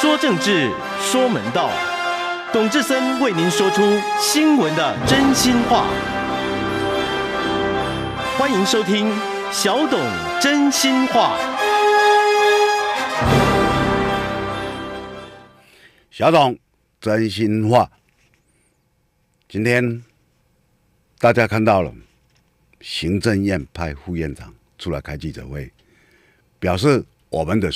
说政治，说门道，董志森为您说出新闻的真心话。欢迎收听小董真心话。小董真心话，今天大家看到了行政院派副院长出来开记者会，表示我们的。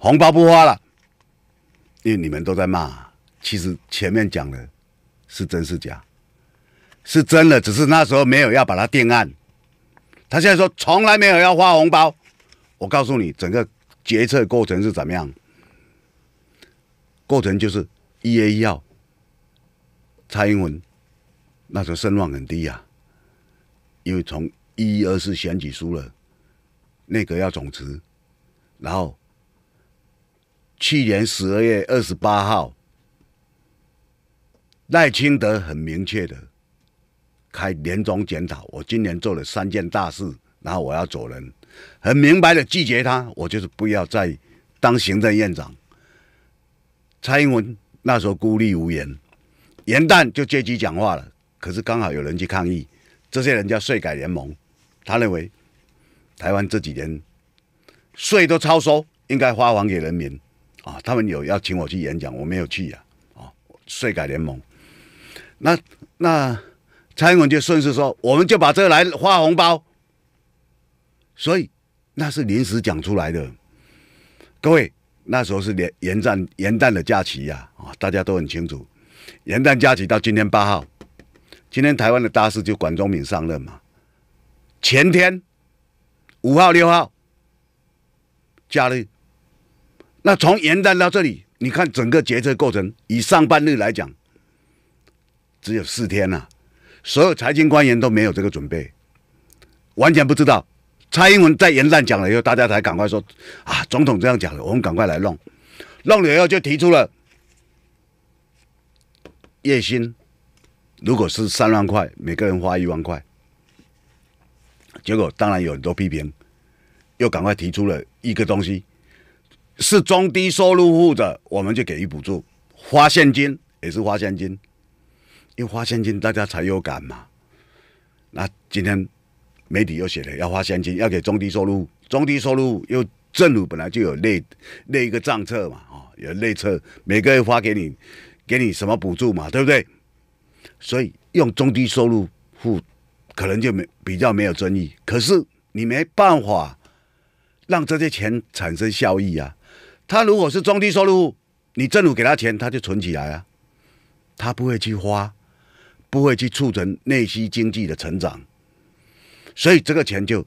红包不发了，因为你们都在骂。其实前面讲的，是真是假？是真的，只是那时候没有要把它定案。他现在说从来没有要发红包，我告诉你，整个决策过程是怎么样？过程就是一 A 一号，蔡英文那时候声望很低呀，因为从一二是选举输了，内阁要总辞，然后。去年十二月二十八号，赖清德很明确的开年终检讨，我今年做了三件大事，然后我要走人，很明白的拒绝他，我就是不要再当行政院长。蔡英文那时候孤立无援，元旦就借机讲话了，可是刚好有人去抗议，这些人叫税改联盟，他认为台湾这几年税都超收，应该发还给人民。啊，他们有要请我去演讲，我没有去呀。哦，税改联盟，那那蔡英文就顺势说，我们就把这个来发红包，所以那是临时讲出来的。各位，那时候是连元旦元旦的假期呀，啊，大家都很清楚，元旦假期到今天八号，今天台湾的大事就管中敏上任嘛。前天五号六号假日。那从元旦到这里，你看整个决策过程，以上半日来讲，只有四天了，所有财经官员都没有这个准备，完全不知道。蔡英文在元旦讲了以后，大家才赶快说：“啊，总统这样讲了，我们赶快来弄。”弄了以后就提出了月薪如果是三万块，每个人花一万块。结果当然有很多批评，又赶快提出了一个东西。是中低收入户的，我们就给予补助，发现金也是发现金，因为发现金大家才有感嘛。那今天媒体又写了要发现金，要给中低收入中低收入又政府本来就有内那一个账册嘛，啊，有内册，每个月发给你，给你什么补助嘛，对不对？所以用中低收入户可能就没比较没有争议，可是你没办法让这些钱产生效益啊。他如果是中低收入，你政府给他钱，他就存起来啊，他不会去花，不会去促成内需经济的成长，所以这个钱就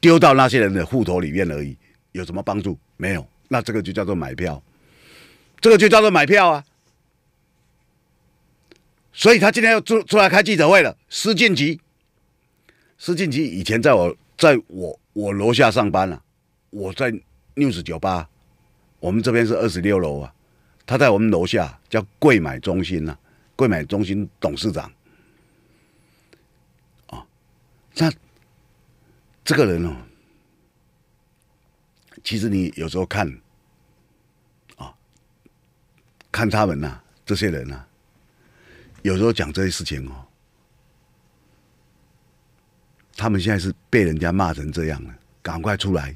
丢到那些人的户头里面而已，有什么帮助没有？那这个就叫做买票，这个就叫做买票啊！所以他今天又出出来开记者会了，施进吉，施进吉，以前在我在我我楼下上班了，我在 News 酒吧。我们这边是二十六楼啊，他在我们楼下叫贵买中心啊，贵买中心董事长，啊，那这个人哦，其实你有时候看，啊，看他们呐，这些人呐，有时候讲这些事情哦，他们现在是被人家骂成这样了，赶快出来，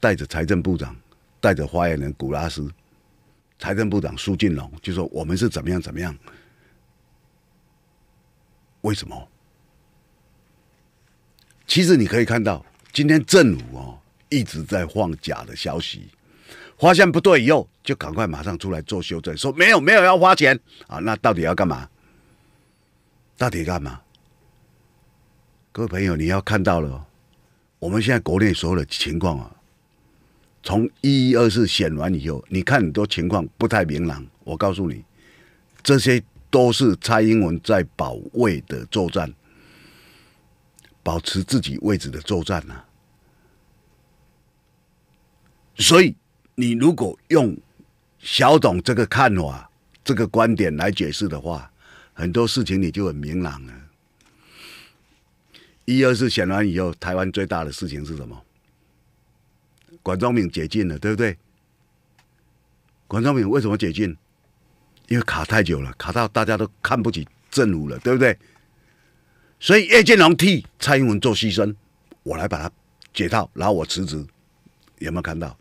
带着财政部长。带着发言人古拉斯、财政部长苏进龙，就说我们是怎么样怎么样？为什么？其实你可以看到，今天政府哦，一直在放假的消息，发现不对以后，就赶快马上出来做修正，说没有没有要花钱啊，那到底要干嘛？到底干嘛？各位朋友，你要看到了，我们现在国内所有的情况啊。从一一二四选完以后，你看很多情况不太明朗。我告诉你，这些都是蔡英文在保卫的作战，保持自己位置的作战呢。所以，你如果用小董这个看法、这个观点来解释的话，很多事情你就很明朗了。一二四选完以后，台湾最大的事情是什么？管仲敏解禁了，对不对？管仲敏为什么解禁？因为卡太久了，卡到大家都看不起正府了，对不对？所以叶建龙替蔡英文做牺牲，我来把他解套，然后我辞职，有没有看到？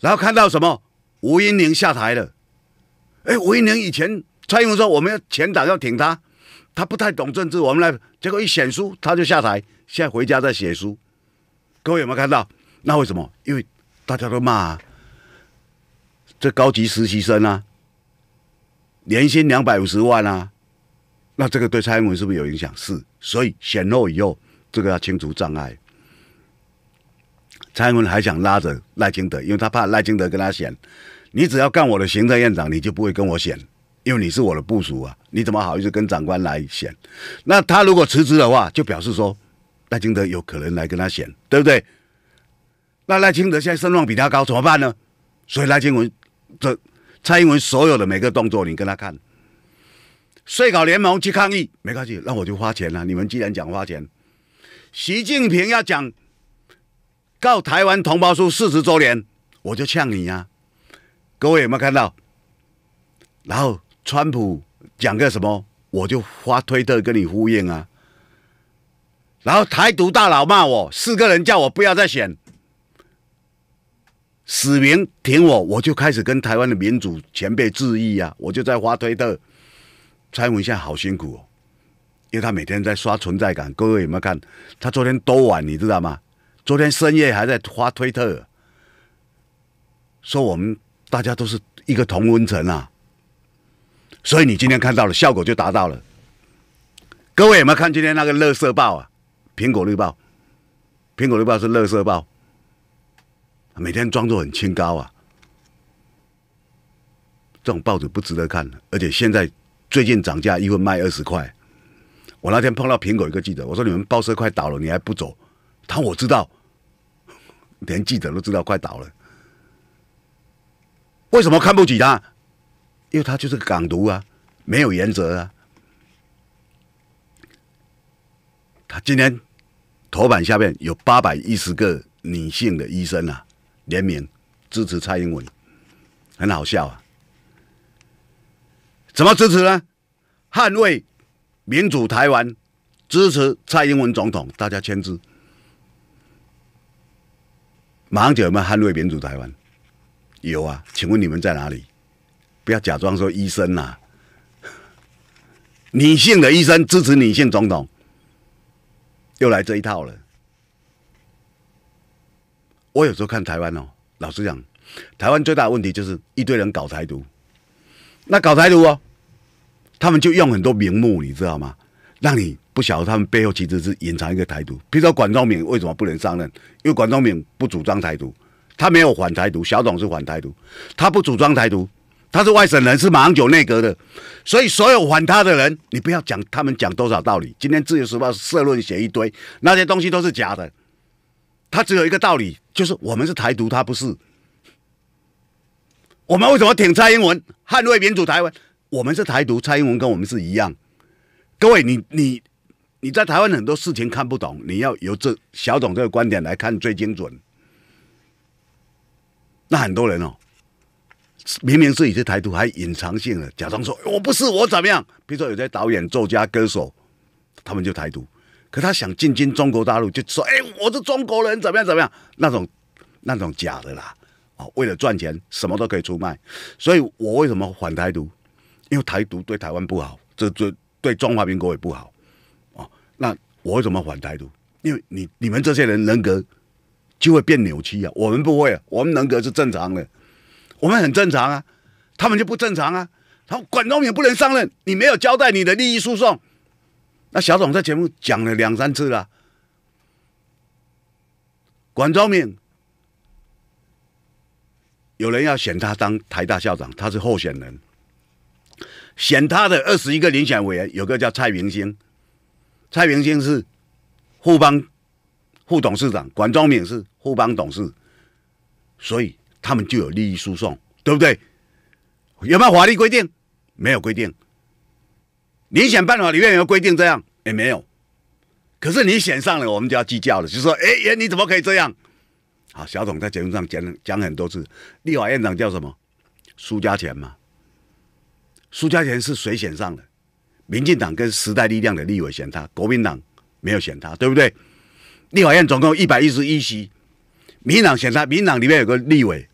然后看到什么？吴英玲下台了。哎，吴英玲以前蔡英文说我们要前党要挺他，他不太懂政治，我们来，结果一选书他就下台，现在回家在写书。各位有没有看到？那为什么？因为大家都骂啊，这高级实习生啊，年薪两百五十万啊，那这个对蔡英文是不是有影响？是，所以显露以后，这个要清除障碍。蔡英文还想拉着赖清德，因为他怕赖清德跟他选，你只要干我的行政院长，你就不会跟我选，因为你是我的部署啊，你怎么好意思跟长官来选？那他如果辞职的话，就表示说赖清德有可能来跟他选，对不对？那赖清德现在声望比他高，怎么办呢？所以赖清文、这蔡英文所有的每个动作，你跟他看，税稿联盟去抗议没关系，那我就花钱了。你们既然讲花钱，习近平要讲告台湾同胞书四十周年，我就呛你呀！各位有没有看到？然后川普讲个什么，我就发推特跟你呼应啊。然后台独大佬骂我，四个人叫我不要再选。死明挺我，我就开始跟台湾的民主前辈致意啊！我就在发推特，蔡文现在好辛苦哦，因为他每天在刷存在感。各位有没有看？他昨天多晚你知道吗？昨天深夜还在发推特，说我们大家都是一个同温层啊。所以你今天看到了效果就达到了。各位有没有看今天那个乐色报啊？苹果绿报，苹果绿报是乐色报。每天装作很清高啊！这种报纸不值得看，而且现在最近涨价，一份卖二十块。我那天碰到苹果一个记者，我说：“你们报社快倒了，你还不走？”他我知道，连记者都知道快倒了，为什么看不起他？因为他就是港独啊，没有原则啊。他今天头版下面有八百一十个女性的医生啊。联名支持蔡英文，很好笑啊！怎么支持呢？捍卫民主台湾，支持蔡英文总统，大家签字。马上就有没捍卫民主台湾？有啊，请问你们在哪里？不要假装说医生呐，女性的医生支持女性总统，又来这一套了。我有时候看台湾哦，老实讲，台湾最大的问题就是一堆人搞台独。那搞台独哦，他们就用很多名目，你知道吗？让你不晓得他们背后其实是隐藏一个台独。比如说，管仲敏为什么不能上任？因为管仲敏不主张台独，他没有反台独。小董是反台独，他不主张台独，他是外省人，是马英九内阁的，所以所有反他的人，你不要讲他们讲多少道理。今天自由时报社论写一堆，那些东西都是假的。他只有一个道理。就是我们是台独，他不是。我们为什么挺蔡英文，捍卫民主台湾？我们是台独，蔡英文跟我们是一样。各位，你你你在台湾很多事情看不懂，你要由这小董这个观点来看最精准。那很多人哦，明明自己是台独，还隐藏性了，假装说我不是，我怎么样？比如说有些导演、作家、歌手，他们就台独。他想进军中国大陆，就说：“哎，我是中国人，怎么样怎么样？”那种、那种假的啦，哦，为了赚钱，什么都可以出卖。所以我为什么反台独？因为台独对台湾不好，这对对中华民国也不好，哦。那我为什么反台独？因为你、你们这些人人格就会变扭曲啊。我们不会，啊，我们人格是正常的，我们很正常啊。他们就不正常啊。他们管中也不能上任，你没有交代你的利益输送。那小董在节目讲了两三次了，管中敏有人要选他当台大校长，他是候选人，选他的二十一个遴选委员有个叫蔡明兴，蔡明兴是互邦副董事长，管中敏是互邦董事，所以他们就有利益输送，对不对？有没有法律规定？没有规定。你选办法里面有规定这样也没有，可是你选上了，我们就要计较了。就是说，哎，你怎么可以这样？好，小董在节目上讲讲很多次，立法院长叫什么？苏家全嘛？苏家全是谁选上的？民进党跟时代力量的立委选他，国民党没有选他，对不对？立法院总共一百一十一席，民党选他，民党里面有个立委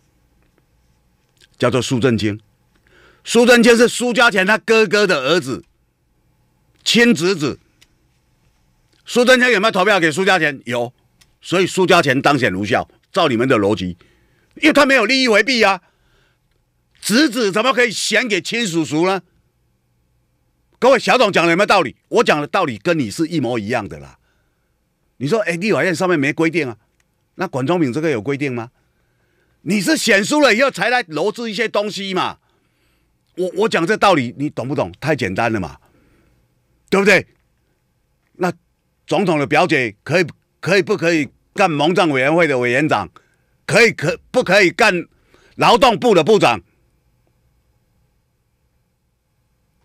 叫做苏正清，苏正清是苏家全他哥哥的儿子。亲侄子，苏贞昌有没有投票给苏家钱？有，所以苏家钱当选无效。照你们的逻辑，因为他没有利益回避啊，侄子怎么可以选给亲叔叔呢？各位小董讲的有没有道理？我讲的道理跟你是一模一样的啦。你说，哎，立法院上面没规定啊，那管中闵这个有规定吗？你是选输了以后才来罗织一些东西嘛？我我讲这道理，你懂不懂？太简单了嘛。对不对？那总统的表姐可以可以不可以干蒙藏委员会的委员长？可以可不可以干劳动部的部长？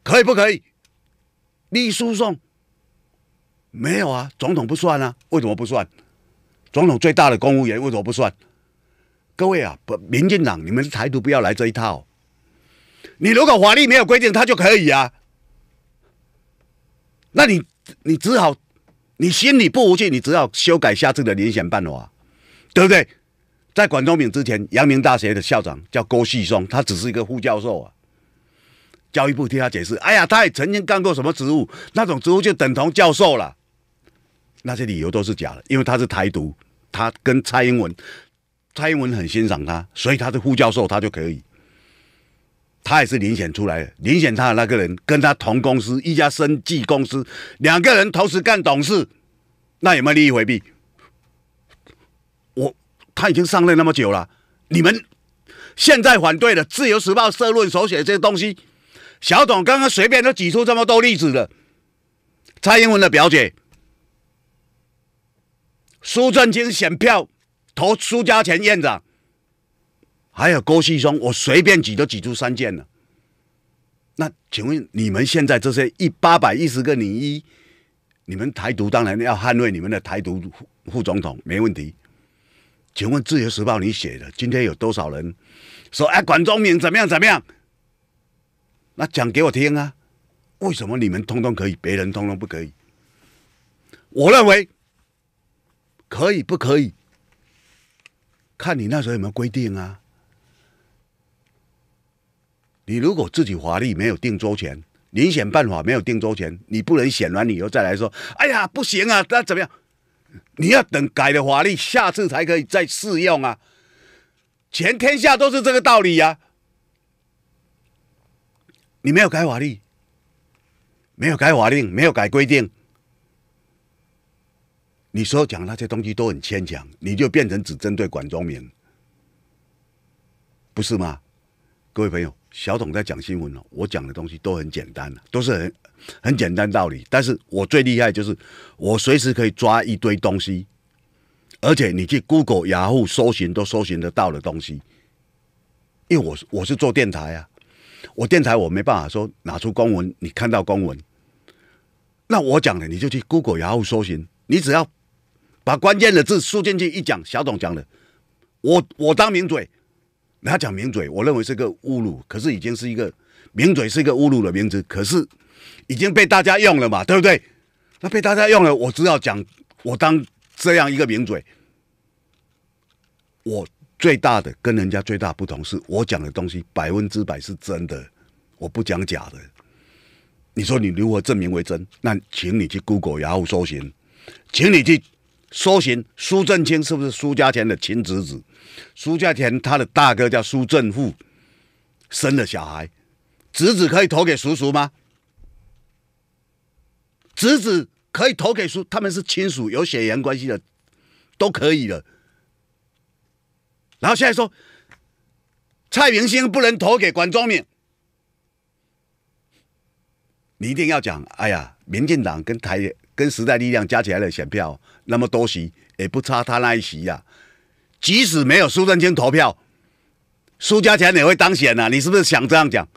可以不可以？立诉讼没有啊？总统不算啊？为什么不算？总统最大的公务员为什么不算？各位啊，民进党，你们台独不要来这一套。你如果法律没有规定，他就可以啊。那你你只好，你心里不服气，你只好修改下次的遴选办法，对不对？在管中闵之前，阳明大学的校长叫郭旭松，他只是一个副教授啊。教育部替他解释：，哎呀，他也曾经干过什么职务，那种职务就等同教授了。那些理由都是假的，因为他是台独，他跟蔡英文，蔡英文很欣赏他，所以他是副教授，他就可以。他也是遴选出来的，遴选他的那个人跟他同公司一家生技公司，两个人同时干董事，那有没有利益回避？我他已经上任那么久了，你们现在反对的自由时报社论所写这些东西，小董刚刚随便都举出这么多例子了。蔡英文的表姐，苏正清选票投苏家全院长。还有郭旭松，我随便举都举出三件了。那请问你们现在这些一八百一十个女一，你们台独当然要捍卫你们的台独副总统，没问题。请问自由时报你写的今天有多少人说哎，管中明怎么样怎么样？那讲给我听啊，为什么你们通通可以，别人通通不可以？我认为可以不可以，看你那时候有没有规定啊。你如果自己法律没有定周全，遴选办法没有定周全，你不能选完以后再来说，哎呀不行啊，那怎么样？你要等改了法律，下次才可以再试用啊。全天下都是这个道理呀。你没有改法律，没有改法令，没有改规定，你所讲那些东西都很牵强，你就变成只针对管中明，不是吗？各位朋友。小董在讲新闻哦，我讲的东西都很简单，都是很很简单道理。但是我最厉害就是我随时可以抓一堆东西，而且你去 Google、雅虎搜寻都搜寻得到的东西，因为我我是做电台啊，我电台我没办法说拿出公文，你看到公文，那我讲了你就去 Google、雅虎搜寻，你只要把关键的字输进去一讲，小董讲的，我我当名嘴。他讲名嘴，我认为是个侮辱。可是已经是一个名嘴，是一个侮辱的名字，可是已经被大家用了嘛，对不对？那被大家用了，我只要讲，我当这样一个名嘴，我最大的跟人家最大不同是我讲的东西百分之百是真的，我不讲假的。你说你如何证明为真？那请你去 Google，然后搜寻，请你去搜寻苏正清是不是苏家谦的亲侄子。苏家田他的大哥叫苏正富，生了小孩，侄子可以投给叔叔吗？侄子可以投给叔，他们是亲属，有血缘关系的，都可以的。然后现在说蔡明星不能投给管中敏，你一定要讲，哎呀，民进党跟台跟时代力量加起来的选票那么多席，也不差他那一席呀。即使没有苏正清投票，苏家强也会当选呐。你是不是想这样讲？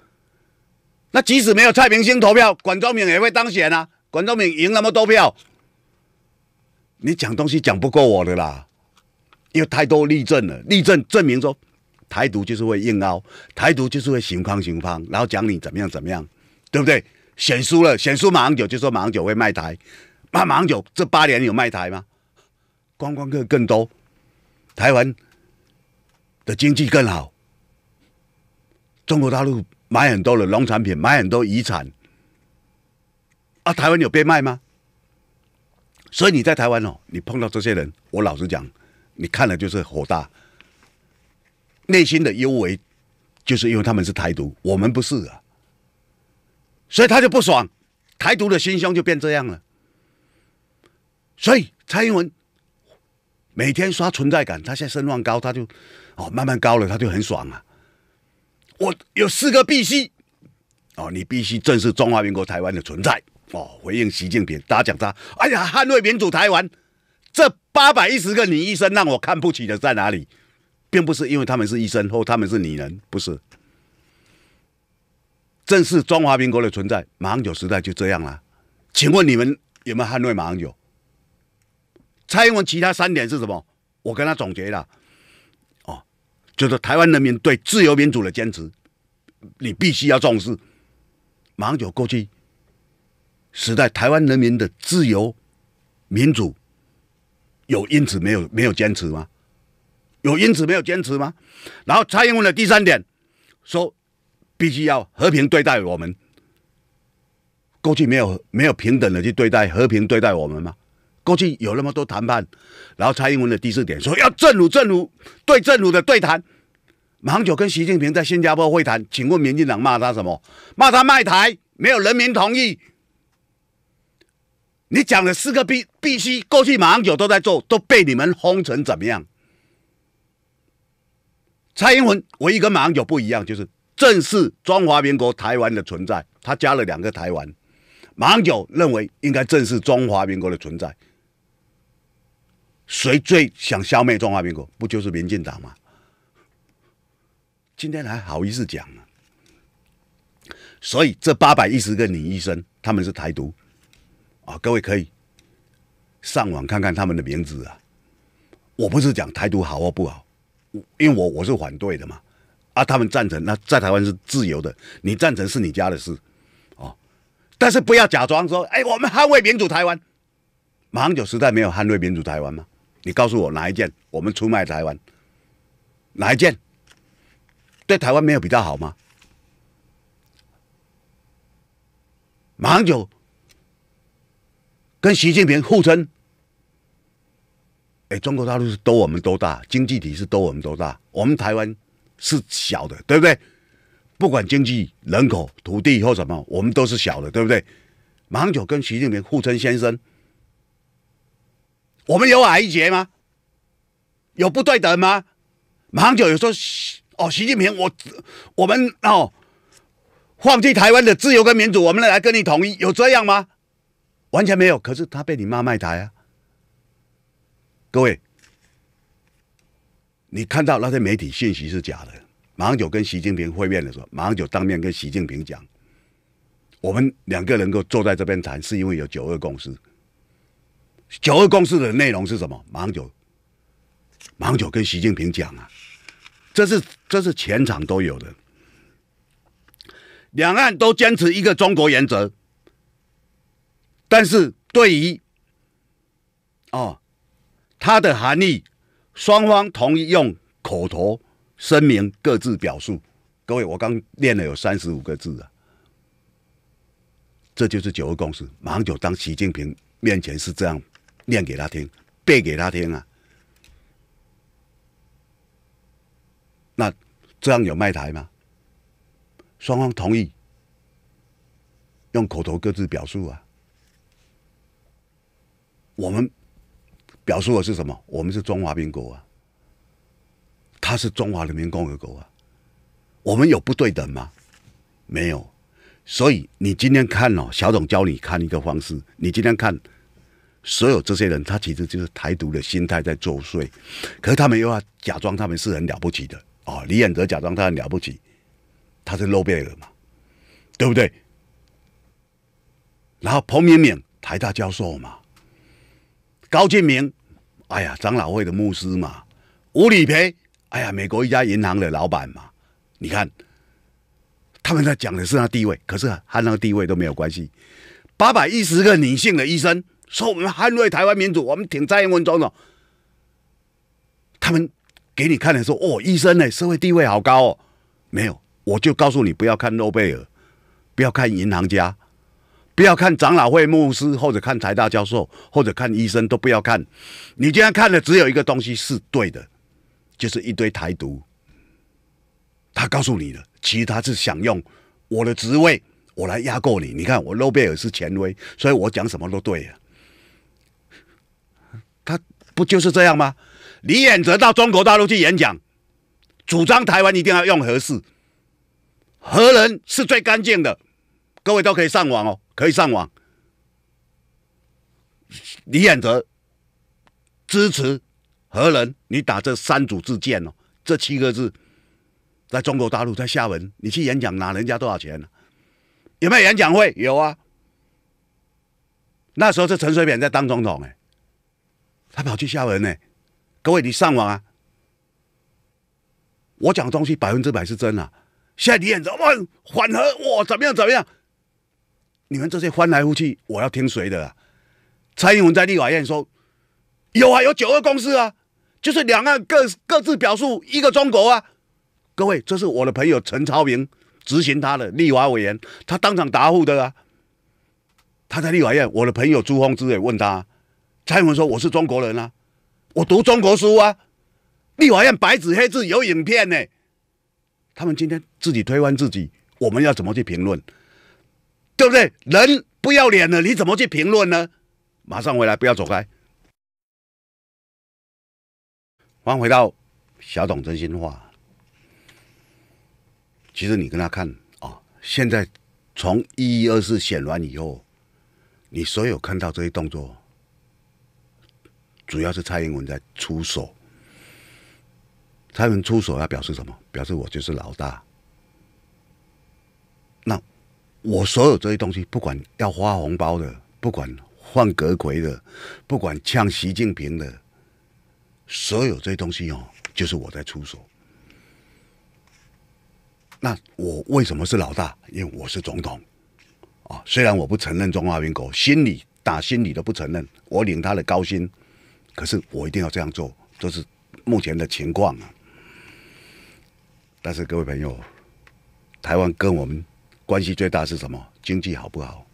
那即使没有蔡明星投票，管中明也会当选啊。管中明赢那么多票，你讲东西讲不过我的啦。有太多例证了，例证证明说，台独就是会硬凹，台独就是会行方行方，然后讲你怎么样怎么样，对不对？选输了，选输马英九就说马英九会卖台，那马英九这八年有卖台吗？观光客更多。台湾的经济更好，中国大陆买很多的农产品，买很多遗产啊！台湾有变卖吗？所以你在台湾哦，你碰到这些人，我老实讲，你看了就是火大，内心的幽微，就是因为他们是台独，我们不是啊，所以他就不爽，台独的心胸就变这样了，所以蔡英文。每天刷存在感，他现在声望高，他就哦慢慢高了，他就很爽啊。我有四个必须哦，你必须正视中华民国台湾的存在哦，回应习近平。大家讲他，哎呀，捍卫民主台湾。这八百一十个女医生让我看不起的在哪里，并不是因为他们是医生或他们是女人，不是。正是中华民国的存在，马英九时代就这样了。请问你们有没有捍卫马英九？蔡英文其他三点是什么？我跟他总结了，哦，就是台湾人民对自由民主的坚持，你必须要重视。马上就过去。时代台湾人民的自由民主有因此没有没有坚持吗？有因此没有坚持吗？然后蔡英文的第三点说，必须要和平对待我们。过去没有没有平等的去对待和平对待我们吗？过去有那么多谈判，然后蔡英文的第四点说要正如正如对正如的对谈。马英九跟习近平在新加坡会谈，请问民进党骂他什么？骂他卖台，没有人民同意。你讲的四个必必须，过去马英九都在做，都被你们轰成怎么样？蔡英文唯一跟马英九不一样，就是正视中华民国台湾的存在，他加了两个台湾。马英九认为应该正视中华民国的存在。谁最想消灭中华民国？不就是民进党吗？今天还好意思讲呢？所以这八百一十个女医生，他们是台独啊！各位可以上网看看他们的名字啊！我不是讲台独好或不好，因为我我是反对的嘛。啊，他们赞成，那在台湾是自由的，你赞成是你家的事哦。但是不要假装说，哎，我们捍卫民主台湾，马英九时代没有捍卫民主台湾吗？你告诉我哪一件我们出卖台湾？哪一件对台湾没有比较好吗？马英九跟习近平互称，哎，中国大陆是多我们多大经济体是多我们多大，我们台湾是小的，对不对？不管经济、人口、土地或什么，我们都是小的，对不对？马英九跟习近平互称先生。我们有矮一截吗？有不对等吗？马上九有说“哦，习近平，我我们哦放弃台湾的自由跟民主，我们来跟你统一”，有这样吗？完全没有。可是他被你骂卖台啊！各位，你看到那些媒体信息是假的。马上九跟习近平会面的时候，马上九当面跟习近平讲：“我们两个能够坐在这边谈，是因为有九二共识。”九二共识的内容是什么？马英九，马英九跟习近平讲啊，这是这是全场都有的，两岸都坚持一个中国原则，但是对于，哦，它的含义，双方同意用口头声明各自表述。各位，我刚念了有三十五个字啊，这就是九二共识。马英九当习近平面前是这样。念给他听，背给他听啊！那这样有卖台吗？双方同意用口头各自表述啊。我们表述的是什么？我们是中华民国啊，他是中华人民共和国啊。我们有不对等吗？没有。所以你今天看了小董教你看一个方式，你今天看。所有这些人，他其实就是台独的心态在作祟。可是他们又要假装他们是很了不起的啊！李远哲假装他很了不起，他是诺贝尔嘛，对不对？然后彭敏敏，台大教授嘛；高建明，哎呀长老会的牧师嘛；吴礼培，哎呀美国一家银行的老板嘛。你看他们在讲的是那地位，可是和那个地位都没有关系。八百一十个女性的医生。说我们捍卫台湾民主，我们挺蔡英文总统。他们给你看的说：“哦，医生呢，社会地位好高哦。”没有，我就告诉你，不要看诺贝尔，不要看银行家，不要看长老会牧师，或者看财大教授，或者看医生，都不要看。你今天看的只有一个东西是对的，就是一堆台独。他告诉你的，其实他是想用我的职位，我来压过你。你看我诺贝尔是权威，所以我讲什么都对呀。他不就是这样吗？李远哲到中国大陆去演讲，主张台湾一定要用核四，核能是最干净的。各位都可以上网哦，可以上网。李远哲支持核能，你打这三组字键哦，这七个字，在中国大陆，在厦门，你去演讲拿人家多少钱？有没有演讲会？有啊。那时候是陈水扁在当总统哎。他跑去厦门呢，各位，你上网啊！我讲的东西百分之百是真的。现在你演怎么缓和我怎么样怎么样？你们这些翻来覆去，我要听谁的？蔡英文在立法院说有啊，有九二公司啊，就是两岸各各自表述一个中国啊。各位，这是我的朋友陈超明执行他的立法委员，他当场答复的啊。他在立法院，我的朋友朱峰之也问他。他们说我是中国人啊，我读中国书啊，立法院白纸黑字有影片呢。他们今天自己推翻自己，我们要怎么去评论？对不对？人不要脸了，你怎么去评论呢？马上回来，不要走开。迎回到小董真心话，其实你跟他看啊，现在从一一二四选完以后，你所有看到这些动作。主要是蔡英文在出手，蔡英文出手要表示什么？表示我就是老大。那我所有这些东西，不管要发红包的，不管换阁魁的，不管呛习近平的，所有这些东西哦，就是我在出手。那我为什么是老大？因为我是总统啊。虽然我不承认中华民国，心里打心里都不承认，我领他的高薪。可是我一定要这样做，这是目前的情况啊。但是各位朋友，台湾跟我们关系最大是什么？经济好不好？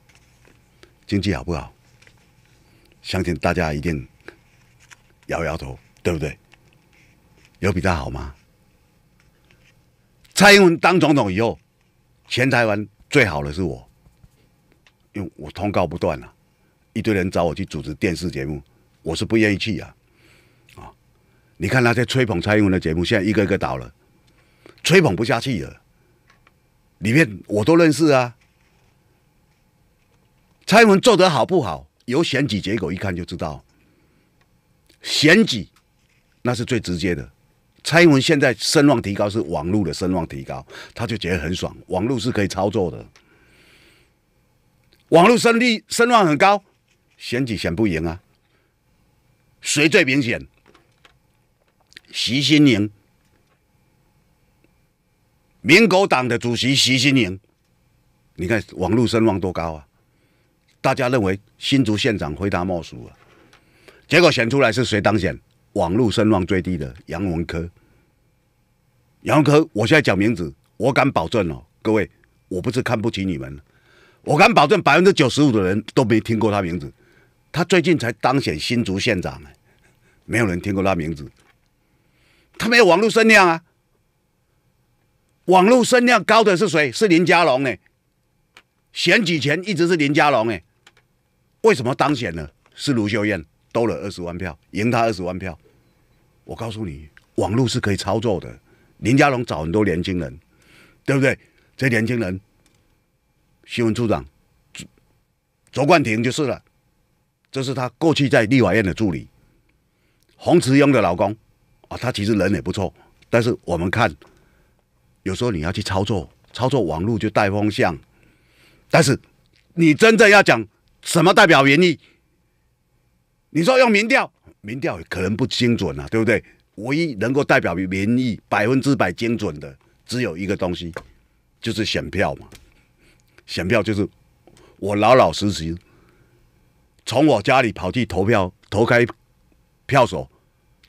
经济好不好？相信大家一定摇摇头，对不对？有比他好吗？蔡英文当总统以后，全台湾最好的是我，因为我通告不断啊，一堆人找我去主持电视节目。我是不愿意去啊，啊！你看那些吹捧蔡英文的节目，现在一个一个倒了，吹捧不下去了。里面我都认识啊，蔡英文做得好不好？有选举结果一看就知道。选举那是最直接的。蔡英文现在声望提高是网络的声望提高，他就觉得很爽。网络是可以操作的，网络声力声望很高，选举选不赢啊。谁最明显？徐新宁，民国党的主席徐新宁，你看网络声望多高啊！大家认为新竹县长非他莫属啊，结果选出来是谁当选？网络声望最低的杨文科。杨文科，我现在讲名字，我敢保证哦，各位，我不是看不起你们，我敢保证百分之九十五的人都没听过他名字，他最近才当选新竹县长呢。没有人听过那名字，他没有网络声量啊。网络声量高的是谁？是林佳龙哎。选举前一直是林佳龙哎，为什么当选了？是卢秀燕兜了二十万票，赢他二十万票。我告诉你，网络是可以操作的。林佳龙找很多年轻人，对不对？这年轻人，新闻处长卓冠廷就是了，这是他过去在立法院的助理。洪慈庸的老公，啊，他其实人也不错，但是我们看，有时候你要去操作操作网络就带风向，但是你真正要讲什么代表民意，你说用民调，民调可能不精准啊，对不对？唯一能够代表民意百分之百精准的，只有一个东西，就是选票嘛。选票就是我老老实实从我家里跑去投票投开。票所，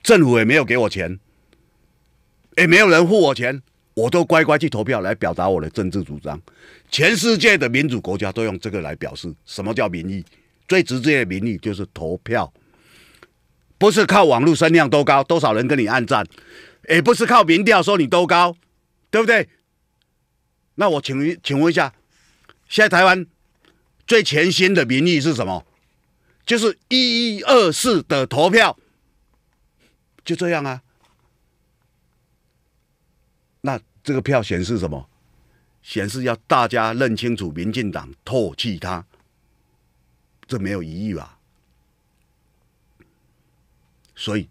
政府也没有给我钱，也没有人付我钱，我都乖乖去投票来表达我的政治主张。全世界的民主国家都用这个来表示什么叫民意，最直接的民意就是投票，不是靠网络声量多高，多少人跟你按赞，也不是靠民调说你多高，对不对？那我请请问一下，现在台湾最全新的民意是什么？就是一一二四的投票。就这样啊，那这个票显示什么？显示要大家认清楚，民进党唾弃他，这没有疑义吧？所以，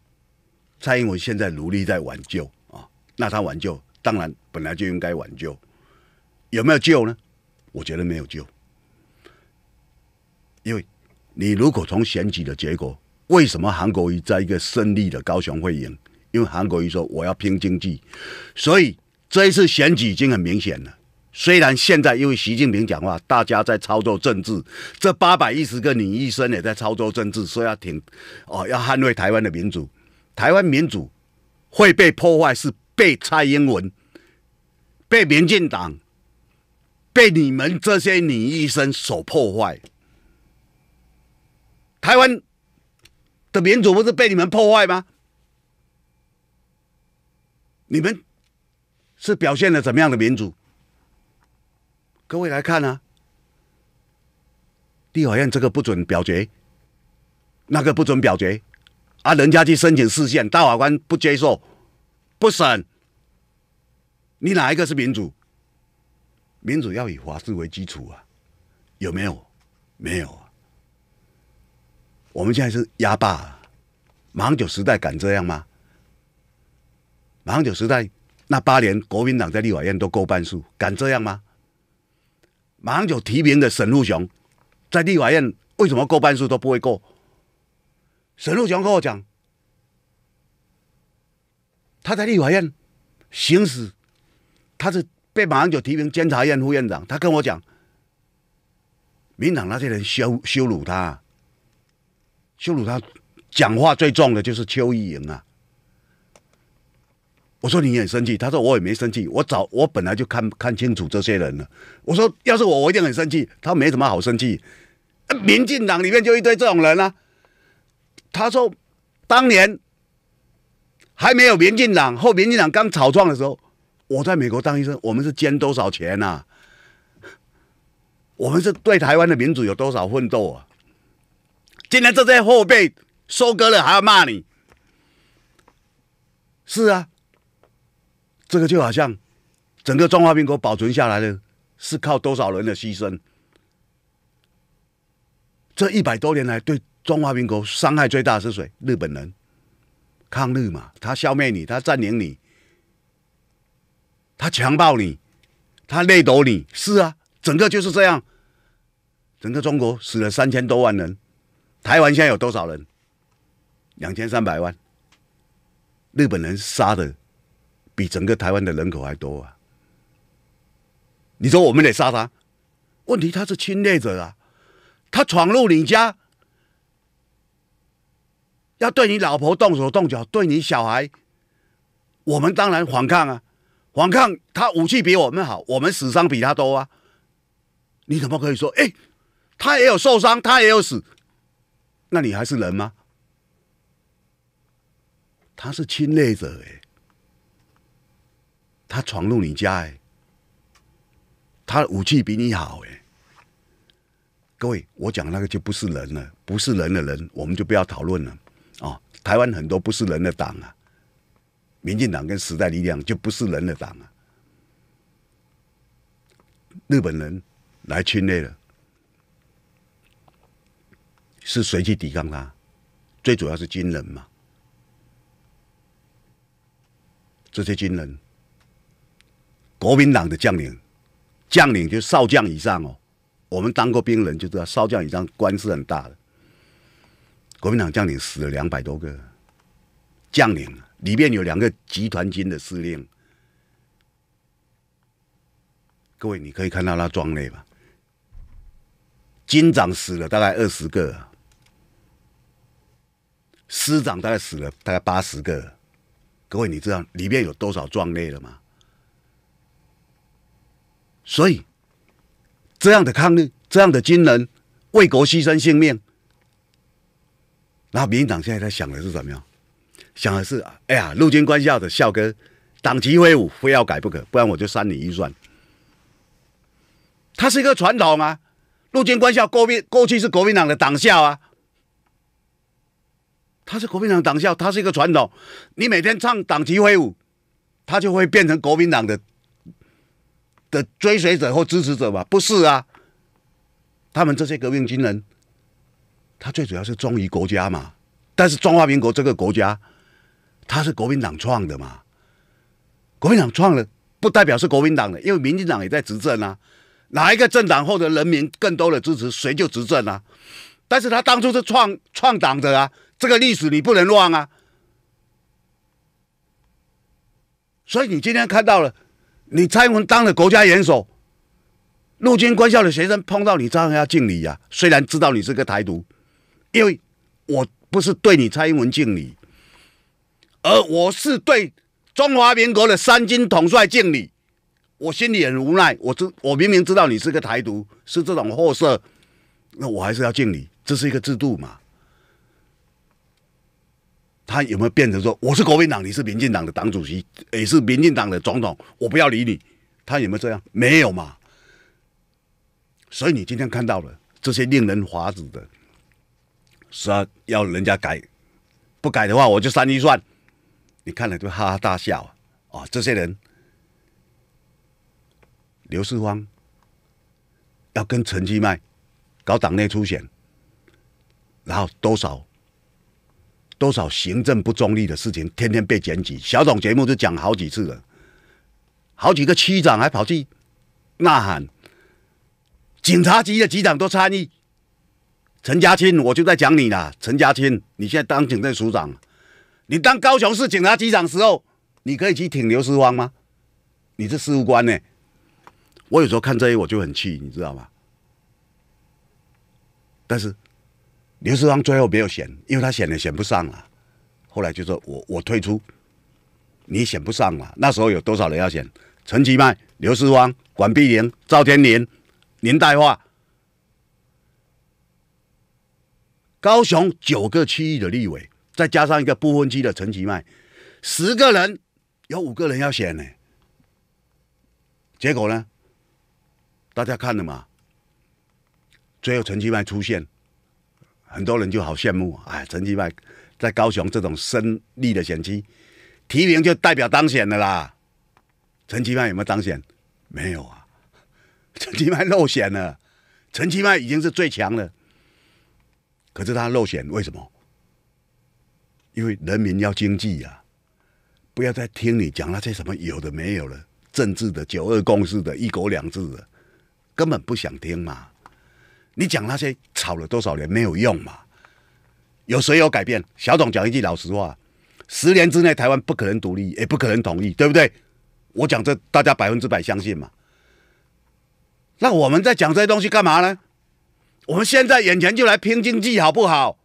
蔡英文现在努力在挽救啊，那他挽救，当然本来就应该挽救，有没有救呢？我觉得没有救，因为你如果从选举的结果。为什么韩国瑜在一个胜利的高雄会赢？因为韩国瑜说我要拼经济，所以这一次选举已经很明显了。虽然现在因为习近平讲话，大家在操作政治，这八百一十个女医生也在操作政治，说要挺哦，要捍卫台湾的民主。台湾民主会被破坏，是被蔡英文、被民进党、被你们这些女医生所破坏。台湾。的民主不是被你们破坏吗？你们是表现了怎么样的民主？各位来看啊，地法院这个不准表决，那个不准表决，啊，人家去申请释宪，大法官不接受，不审，你哪一个是民主？民主要以法治为基础啊，有没有？没有。我们现在是压霸，马英九时代敢这样吗？马英九时代那八年，国民党在立法院都过半数，敢这样吗？马英九提名的沈路雄在立法院为什么过半数都不会过？沈路雄跟我讲，他在立法院行使，他是被马英九提名监察院副院长，他跟我讲，民党那些人羞羞辱他。羞辱他，讲话最重的就是邱毅莹啊！我说你很生气，他说我也没生气，我早我本来就看看清楚这些人了。我说要是我，我一定很生气。他没什么好生气，民进党里面就一堆这种人啊。他说，当年还没有民进党，后民进党刚草创的时候，我在美国当医生，我们是捐多少钱呐？我们是对台湾的民主有多少奋斗啊？今天这些货被收割了还要骂你，是啊，这个就好像整个中华民国保存下来的，是靠多少人的牺牲？这一百多年来对中华民国伤害最大是谁？日本人，抗日嘛，他消灭你，他占领你，他强暴你，他掠夺你，是啊，整个就是这样，整个中国死了三千多万人。台湾现在有多少人？两千三百万。日本人杀的比整个台湾的人口还多啊！你说我们得杀他？问题他是侵略者啊，他闯入你家，要对你老婆动手动脚，对你小孩，我们当然反抗啊！反抗他武器比我们好，我们死伤比他多啊！你怎么可以说？哎，他也有受伤，他也有死。那你还是人吗？他是侵略者哎，他闯入你家哎，他的武器比你好哎，各位，我讲那个就不是人了，不是人的人，我们就不要讨论了哦，台湾很多不是人的党啊，民进党跟时代力量就不是人的党啊，日本人来侵略了。是谁去抵抗他？最主要是军人嘛，这些军人，国民党的将领，将领就少将以上哦。我们当过兵人就知道，少将以上官是很大的。国民党将领死了两百多个，将领里面有两个集团军的司令。各位，你可以看到他装泪吧？军长死了大概二十个。师长大概死了大概八十个，各位你知道里面有多少壮烈了吗？所以这样的抗日，这样的军人为国牺牲性命，然后民进党现在在想的是什么想的是哎呀，陆军官校的校歌，党旗挥舞，非要改不可，不然我就删你预算。它是一个传统啊，陆军官校过去过去是国民党的党校啊。他是国民党党校，他是一个传统。你每天唱党旗挥舞，他就会变成国民党的的追随者或支持者吧？不是啊，他们这些革命军人，他最主要是忠于国家嘛。但是中华民国这个国家，他是国民党创的嘛？国民党创了，不代表是国民党的，因为民进党也在执政啊。哪一个政党获得人民更多的支持，谁就执政啊？但是他当初是创创党的啊。这个历史你不能乱啊！所以你今天看到了，你蔡英文当了国家元首，陆军官校的学生碰到你，照样要敬礼呀。虽然知道你是个台独，因为我不是对你蔡英文敬礼，而我是对中华民国的三军统帅敬礼。我心里很无奈，我知我明明知道你是个台独，是这种货色，那我还是要敬礼，这是一个制度嘛。他有没有变成说我是国民党，你是民进党的党主席，也是民进党的总统，我不要理你？他有没有这样？没有嘛。所以你今天看到了这些令人发指的，是啊，要人家改，不改的话，我就删一算，你看了就哈哈大笑啊！啊，这些人，刘世芳要跟陈其迈搞党内初选，然后多少？多少行政不中立的事情，天天被检举。小董节目就讲好几次了，好几个区长还跑去呐喊，警察局的局长都参与。陈家清，我就在讲你了，陈家清，你现在当警政署长，你当高雄市警察局长时候，你可以去挺刘世芳吗？你是事务官呢。我有时候看这些，我就很气，你知道吗？但是。刘世芳最后没有选，因为他选了选不上了。后来就说我我退出，你选不上了。那时候有多少人要选？陈其迈、刘世芳、管碧玲、赵天林、林代化、高雄九个区域的立委，再加上一个不分区的陈其迈，十个人有五个人要选呢。结果呢，大家看了嘛，最后陈其迈出现。很多人就好羡慕，哎，陈其迈在高雄这种生力的选区提名就代表当选的啦。陈其迈有没有当选？没有啊，陈其迈落选了。陈其迈已经是最强了，可是他落选，为什么？因为人民要经济呀，不要再听你讲那些什么有的没有了，政治的九二共识的一国两制的，根本不想听嘛。你讲那些吵了多少年没有用嘛？有谁有改变？小董讲一句老实话，十年之内台湾不可能独立，也不可能统一，对不对？我讲这大家百分之百相信嘛。那我们在讲这些东西干嘛呢？我们现在眼前就来拼经济，好不好？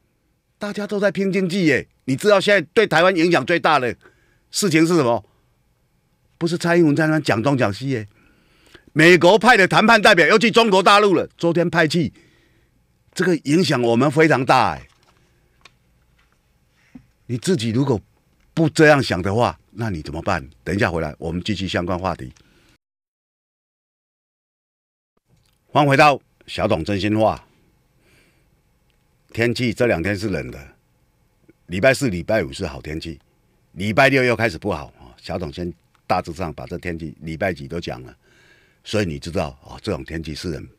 大家都在拼经济耶。你知道现在对台湾影响最大的事情是什么？不是蔡英文在那讲东讲西耶，美国派的谈判代表又去中国大陆了，昨天派去。这个影响我们非常大哎！你自己如果不这样想的话，那你怎么办？等一下回来，我们继续相关话题。欢回到小董真心话。天气这两天是冷的，礼拜四、礼拜五是好天气，礼拜六又开始不好啊。小董先大致上把这天气礼拜几都讲了，所以你知道啊，这种天气是，很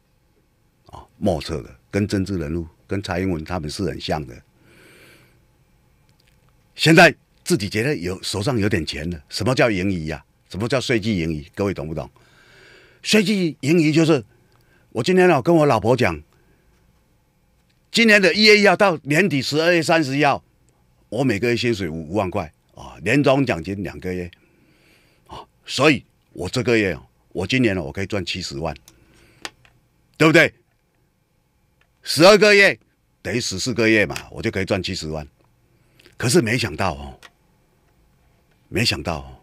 啊，莫测的。跟政治人物、跟蔡英文他们是很像的。现在自己觉得有手上有点钱了，什么叫盈余啊？什么叫税计盈余？各位懂不懂？税计盈余就是我今天呢跟我老婆讲，今年的一月一号到年底十二月三十一号，我每个月薪水五五万块啊，年终奖金两个月啊，所以我这个月我今年我可以赚七十万，对不对？十二个月等于十四个月嘛，我就可以赚七十万。可是没想到哦，没想到，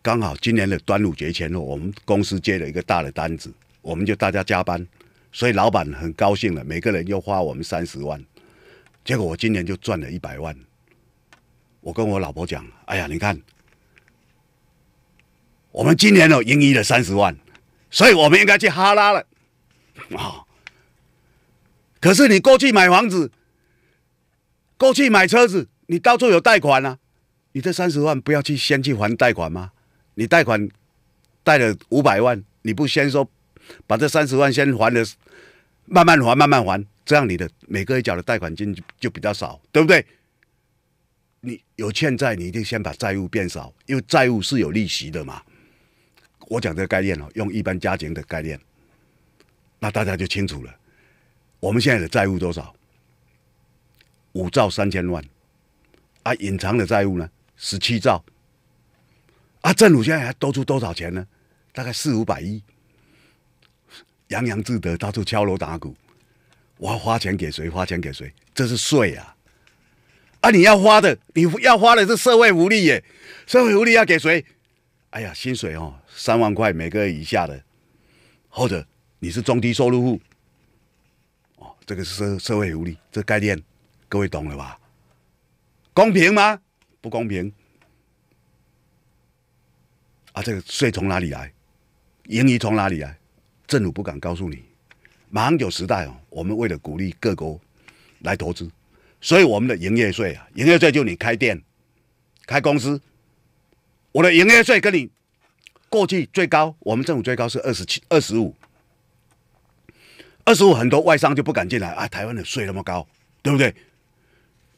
刚好今年的端午节前后，我们公司接了一个大的单子，我们就大家加班，所以老板很高兴了，每个人又花我们三十万。结果我今年就赚了一百万。我跟我老婆讲：“哎呀，你看，我们今年哦，盈余了三十万，所以我们应该去哈拉了。”啊。可是你过去买房子、过去买车子，你到处有贷款啊！你这三十万不要去先去还贷款吗？你贷款贷了五百万，你不先说把这三十万先还了，慢慢还、慢慢还，这样你的每个月缴的贷款金就就比较少，对不对？你有欠债，你一定先把债务变少，因为债务是有利息的嘛。我讲这个概念哦，用一般家庭的概念，那大家就清楚了。我们现在的债务多少？五兆三千万啊！隐藏的债务呢？十七兆啊！政府现在还多出多少钱呢？大概四五百亿，洋洋自得，到处敲锣打鼓。我要花钱给谁？花钱给谁？这是税啊！啊，你要花的，你要花的是社会福利耶！社会福利要给谁？哎呀，薪水哦，三万块每个月以下的，或者你是中低收入户。这个是社社会福利这概念，各位懂了吧？公平吗？不公平。啊，这个税从哪里来？盈余从哪里来？政府不敢告诉你。马英九时代哦，我们为了鼓励各国来投资，所以我们的营业税啊，营业税就你开店、开公司，我的营业税跟你过去最高，我们政府最高是二十七、二十五。二十五很多外商就不敢进来啊！台湾的税那么高，对不对？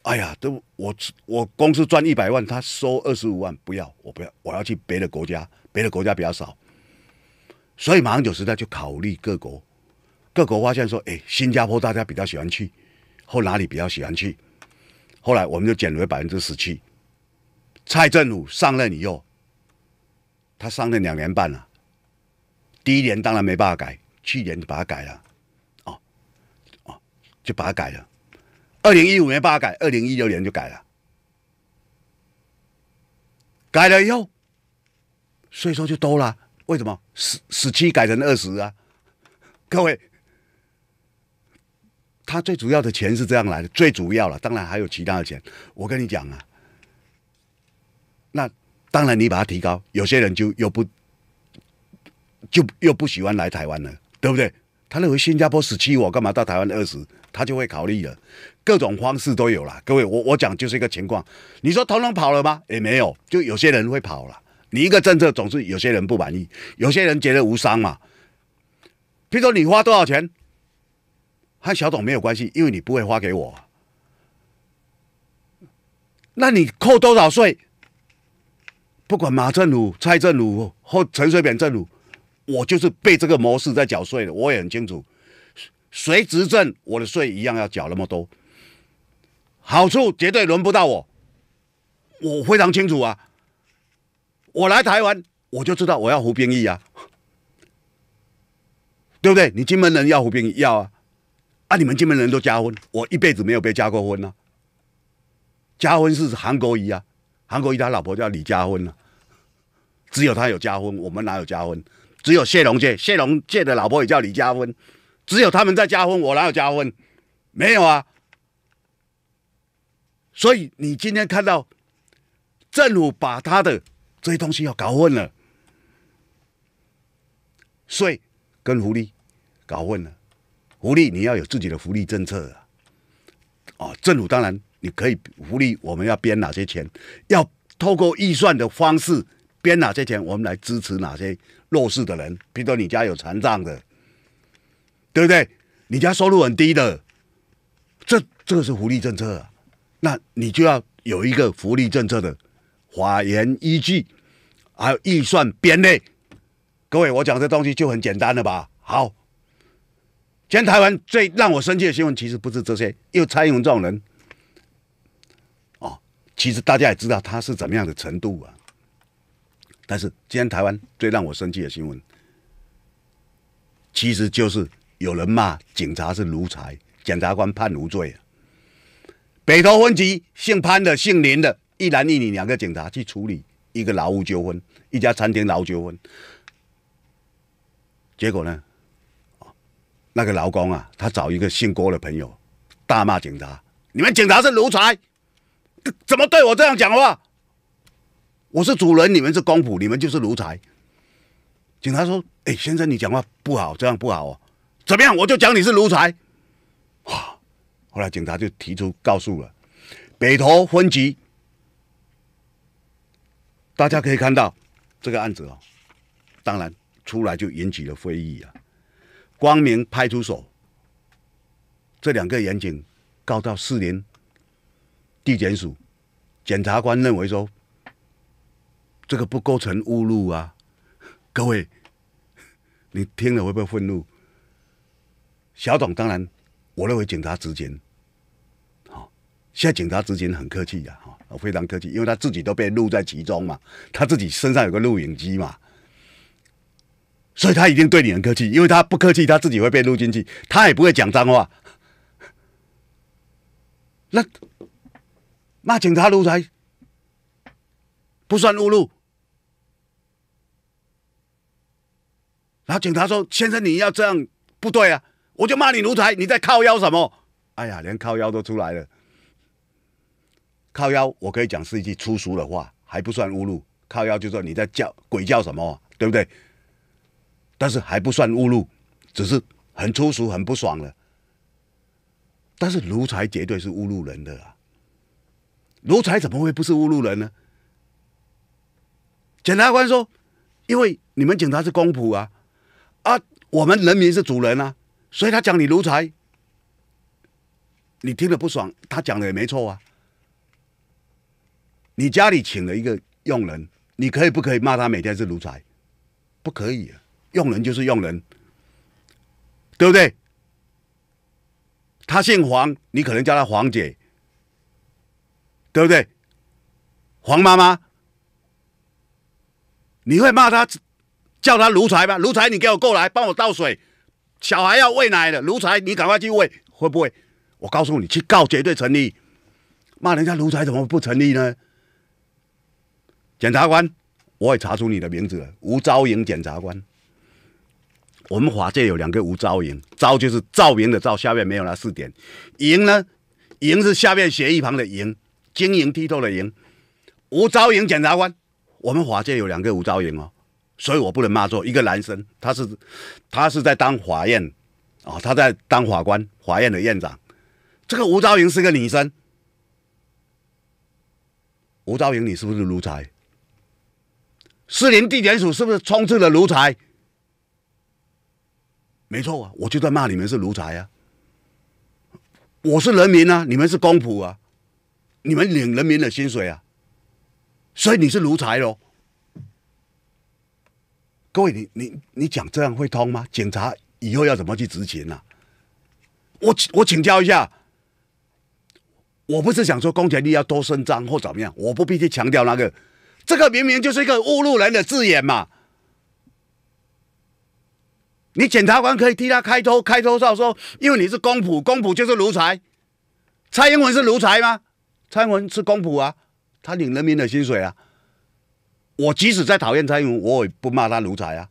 哎呀，都我我公司赚一百万，他收二十五万，不要我不要，我要去别的国家，别的国家比较少，所以马上就时代就考虑各国，各国发现说，哎，新加坡大家比较喜欢去，或哪里比较喜欢去？后来我们就减为百分之十七。蔡政府上任以后，他上任两年半了，第一年当然没办法改，去年就把它改了。就把它改了，二零一五年把它改，二零一六年就改了，改了以后，所以说就多了。为什么十十七改成二十啊？各位，他最主要的钱是这样来的，最主要了。当然还有其他的钱，我跟你讲啊，那当然你把它提高，有些人就又不，就又不喜欢来台湾了，对不对？他认为新加坡十七，我干嘛到台湾二十？他就会考虑了，各种方式都有了。各位，我我讲就是一个情况。你说投资跑了吗？也没有，就有些人会跑了。你一个政策总是有些人不满意，有些人觉得无伤嘛。譬如说，你花多少钱，和小董没有关系，因为你不会花给我。那你扣多少税？不管马政府、蔡政府或陈水扁政府。我就是被这个模式在缴税的，我也很清楚，谁执政我的税一样要缴那么多，好处绝对轮不到我，我非常清楚啊。我来台湾，我就知道我要服兵役啊，对不对？你金门人要服兵役要啊，啊你们金门人都加婚，我一辈子没有被加过婚呢，加婚是韩国瑜啊，韩国瑜他老婆叫李加婚呢，只有他有加婚，我们哪有加婚？只有谢龙介，谢龙介的老婆也叫李佳芬，只有他们在加分，我哪有加分？没有啊。所以你今天看到政府把他的这些东西要搞混了，税跟福利搞混了，福利你要有自己的福利政策啊。哦，政府当然你可以福利，我们要编哪些钱，要透过预算的方式。编哪些钱，我们来支持哪些弱势的人，比如说你家有残障的，对不对？你家收入很低的，这这个是福利政策，那你就要有一个福利政策的法言依据，还有预算编内。各位，我讲这东西就很简单了吧？好，今天台湾最让我生气的新闻，其实不是这些，又蔡英文这种人，哦，其实大家也知道他是怎么样的程度啊。但是今天台湾最让我生气的新闻，其实就是有人骂警察是奴才，检察官判无罪。北投分局姓潘的、姓林的一男一女两个警察去处理一个劳务纠纷，一家餐厅劳务纠纷，结果呢，那个劳工啊，他找一个姓郭的朋友大骂警察，你们警察是奴才，怎么对我这样讲话？我是主人，你们是公仆，你们就是奴才。警察说：“哎，先生，你讲话不好，这样不好哦。怎么样，我就讲你是奴才。”哇！后来警察就提出告诉了北投分局。大家可以看到这个案子哦，当然出来就引起了非议啊。光明派出所这两个刑警告到四年地检署，检察官认为说。这个不构成侮辱啊！各位，你听了会不会愤怒？小董当然，我认为警察执勤，好，现在警察执勤很客气的哈，非常客气，因为他自己都被录在其中嘛，他自己身上有个录影机嘛，所以他一定对你很客气，因为他不客气，他自己会被录进去，他也不会讲脏话。那骂警察奴才不算侮辱。然后警察说：“先生，你要这样不对啊！”我就骂你奴才，你在靠腰什么？哎呀，连靠腰都出来了。靠腰，我可以讲是一句粗俗的话，还不算侮辱。靠腰就说你在叫鬼叫什么，对不对？但是还不算侮辱，只是很粗俗、很不爽了。但是奴才绝对是侮辱人的啊！奴才怎么会不是侮辱人呢？检察官说：“因为你们警察是公仆啊。”啊，我们人民是主人啊，所以他讲你奴才，你听了不爽，他讲的也没错啊。你家里请了一个佣人，你可以不可以骂他每天是奴才？不可以啊，佣人就是佣人，对不对？他姓黄，你可能叫他黄姐，对不对？黄妈妈，你会骂他？叫他奴才吧，奴才，你给我过来，帮我倒水。小孩要喂奶的，奴才，你赶快去喂，会不会？我告诉你，去告绝对成立，骂人家奴才怎么不成立呢？检察官，我也查出你的名字了，吴昭莹检察官。我们法界有两个吴昭莹，昭就是照明的照，下面没有那四点。营呢，营是下面写一旁的营，晶莹剔透的营。吴昭莹检察官，我们法界有两个吴昭莹哦。所以我不能骂错一个男生，他是他是在当法院啊，他在当法官，法院的院长。这个吴昭云是个女生，吴昭云，你是不是奴才？士林地检署是不是充斥了奴才？没错啊，我就在骂你们是奴才啊！我是人民啊，你们是公仆啊，你们领人民的薪水啊，所以你是奴才喽。各位，你你你讲这样会通吗？警察以后要怎么去执勤呢？我我请教一下，我不是想说公权力要多伸张或怎么样，我不必去强调那个，这个明明就是一个侮辱人的字眼嘛。你检察官可以替他开脱开脱到说因为你是公仆，公仆就是奴才。蔡英文是奴才吗？蔡英文是公仆啊，他领人民的薪水啊。我即使再讨厌蔡英文，我也不骂他奴才啊！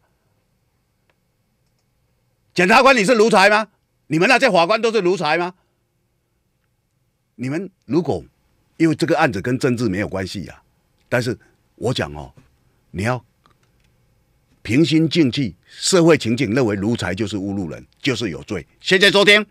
检察官，你是奴才吗？你们那些法官都是奴才吗？你们如果因为这个案子跟政治没有关系呀，但是我讲哦，你要平心静气，社会情景认为奴才就是侮辱人，就是有罪。谢谢收听。